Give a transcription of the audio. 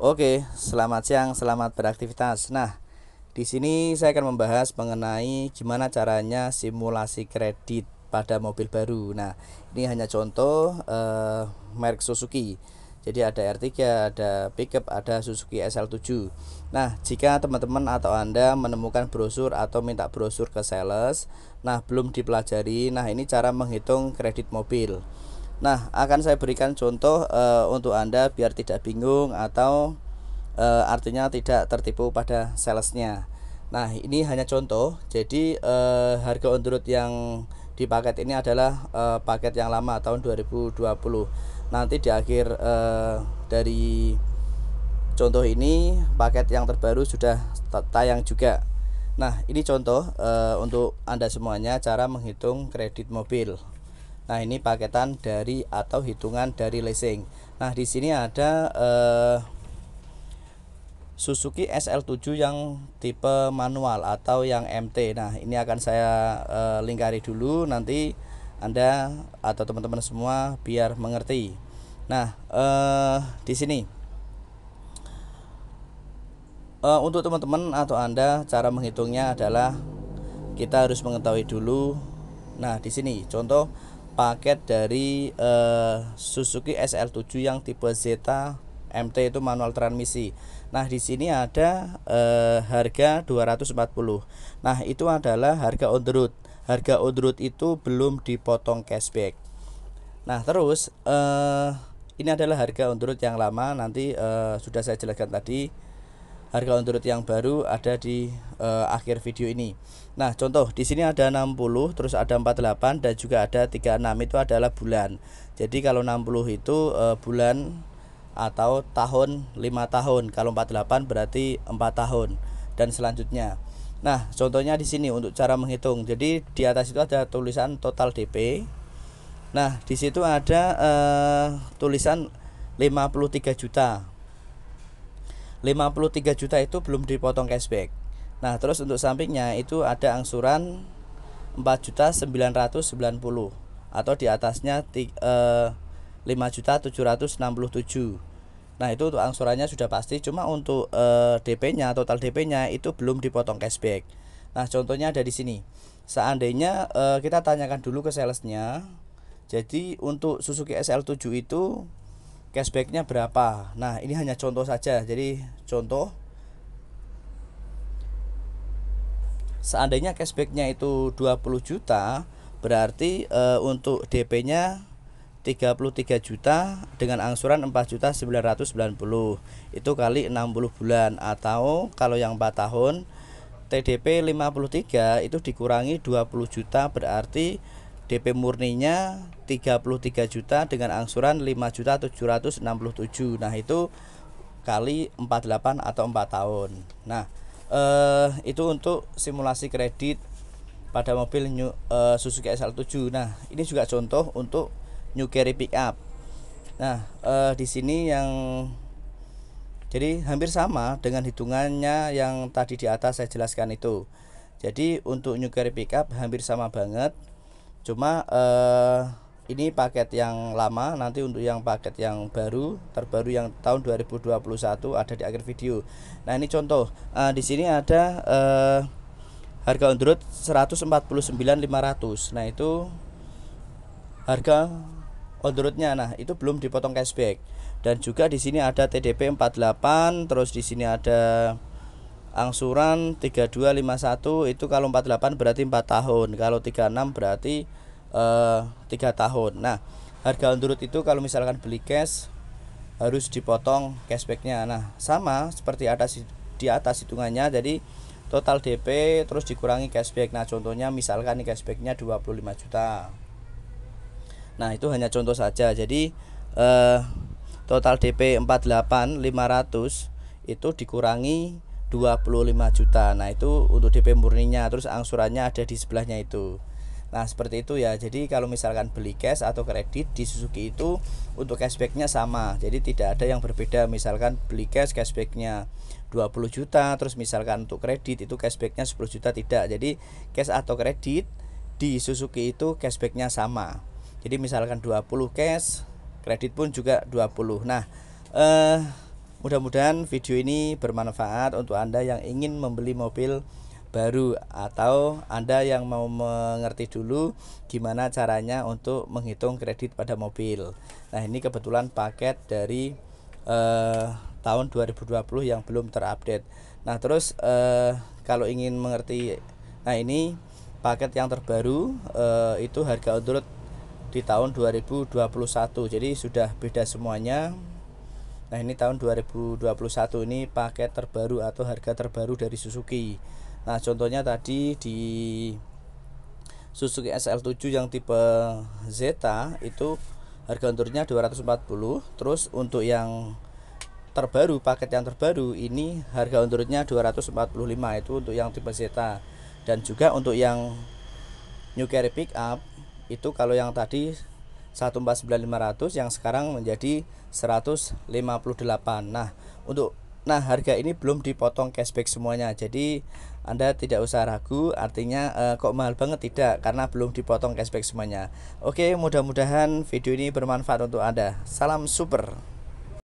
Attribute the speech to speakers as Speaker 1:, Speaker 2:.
Speaker 1: Oke, selamat siang, selamat beraktivitas. Nah, di sini saya akan membahas mengenai gimana caranya simulasi kredit pada mobil baru. Nah, ini hanya contoh eh, merek Suzuki. Jadi ada R3, ada pickup, ada Suzuki SL7. Nah, jika teman-teman atau Anda menemukan brosur atau minta brosur ke sales, nah belum dipelajari, nah ini cara menghitung kredit mobil. Nah, akan saya berikan contoh e, untuk Anda biar tidak bingung atau e, artinya tidak tertipu pada salesnya. Nah, ini hanya contoh. Jadi, e, harga on the road yang di paket ini adalah e, paket yang lama tahun 2020. Nanti di akhir e, dari contoh ini paket yang terbaru sudah tayang juga. Nah, ini contoh e, untuk Anda semuanya cara menghitung kredit mobil. Nah, ini paketan dari atau hitungan dari leasing. Nah, di sini ada eh, Suzuki SL7 yang tipe manual atau yang MT. Nah, ini akan saya eh, lingkari dulu nanti Anda atau teman-teman semua biar mengerti. Nah, eh, di sini Uh, untuk teman-teman atau Anda cara menghitungnya adalah kita harus mengetahui dulu. Nah, di sini contoh paket dari uh, Suzuki SL7 yang tipe Zeta MT itu manual transmisi. Nah, di sini ada uh, harga 240. Nah, itu adalah harga on the road. Harga on the road itu belum dipotong cashback. Nah, terus uh, ini adalah harga on the road yang lama nanti uh, sudah saya jelaskan tadi harga on the yang baru ada di uh, akhir video ini nah contoh di sini ada 60 terus ada 48 dan juga ada 36 itu adalah bulan jadi kalau 60 itu uh, bulan atau tahun 5 tahun kalau 48 berarti 4 tahun dan selanjutnya Nah, contohnya di sini untuk cara menghitung. Jadi di atas itu ada tulisan total DP. Nah, di situ ada eh, tulisan 53 juta. 53 juta itu belum dipotong cashback. Nah, terus untuk sampingnya itu ada angsuran 4 juta 990 atau di atasnya 5 eh, juta 767. Nah, itu untuk angsurannya sudah pasti, cuma untuk eh, DP-nya total DP-nya itu belum dipotong cashback. Nah, contohnya ada di sini. Seandainya eh, kita tanyakan dulu ke salesnya. Jadi untuk Suzuki SL7 itu cashbacknya berapa nah ini hanya contoh saja jadi contoh seandainya cashbacknya itu 20 juta berarti e, untuk DP nya 33 juta dengan angsuran 4 juta 990 itu kali 60 bulan atau kalau yang 4 tahun TDP 53 itu dikurangi 20 juta berarti DP murninya 33 juta dengan angsuran juta 5 767 Nah, itu kali 48 atau 4 tahun. Nah, eh itu untuk simulasi kredit pada mobil new, eh, Suzuki SL7. Nah, ini juga contoh untuk New Carry Pickup. Nah, eh, di sini yang jadi hampir sama dengan hitungannya yang tadi di atas saya jelaskan itu. Jadi untuk New Carry Pickup hampir sama banget cuma eh, ini paket yang lama nanti untuk yang paket yang baru terbaru yang tahun 2021 ada di akhir video nah ini contoh eh, di sini ada eh, harga on 149.500 nah itu harga on nah itu belum dipotong cashback dan juga di sini ada TDP 48 terus di sini ada angsuran 3251 itu kalau 48 berarti 4 tahun kalau 36 berarti eh, tiga 3 tahun nah harga undurut itu kalau misalkan beli cash harus dipotong cashbacknya nah sama seperti atas di atas hitungannya jadi total DP terus dikurangi cashback nah contohnya misalkan ini cashbacknya 25 juta nah itu hanya contoh saja jadi eh, total DP 48 500 itu dikurangi 25 juta. Nah, itu untuk DP murninya, terus angsurannya ada di sebelahnya itu. Nah, seperti itu ya. Jadi kalau misalkan beli cash atau kredit di Suzuki itu untuk cashbacknya sama. Jadi tidak ada yang berbeda. Misalkan beli cash cashbacknya 20 juta, terus misalkan untuk kredit itu cashbacknya 10 juta tidak. Jadi cash atau kredit di Suzuki itu cashbacknya sama. Jadi misalkan 20 cash, kredit pun juga 20. Nah, eh Mudah-mudahan video ini bermanfaat untuk Anda yang ingin membeli mobil baru atau Anda yang mau mengerti dulu gimana caranya untuk menghitung kredit pada mobil. Nah, ini kebetulan paket dari eh, tahun 2020 yang belum terupdate. Nah, terus eh, kalau ingin mengerti nah ini paket yang terbaru eh, itu harga untuk di tahun 2021. Jadi sudah beda semuanya Nah, ini tahun 2021 ini paket terbaru atau harga terbaru dari Suzuki. Nah, contohnya tadi di Suzuki SL7 yang tipe Zeta itu harga unturnya 240. Terus untuk yang terbaru, paket yang terbaru ini harga unturnya 245 itu untuk yang tipe Zeta. Dan juga untuk yang New Carry Pickup itu kalau yang tadi 149.500 yang sekarang menjadi 158. Nah, untuk nah harga ini belum dipotong cashback semuanya. Jadi Anda tidak usah ragu artinya eh, kok mahal banget tidak karena belum dipotong cashback semuanya. Oke, mudah-mudahan video ini bermanfaat untuk Anda. Salam super.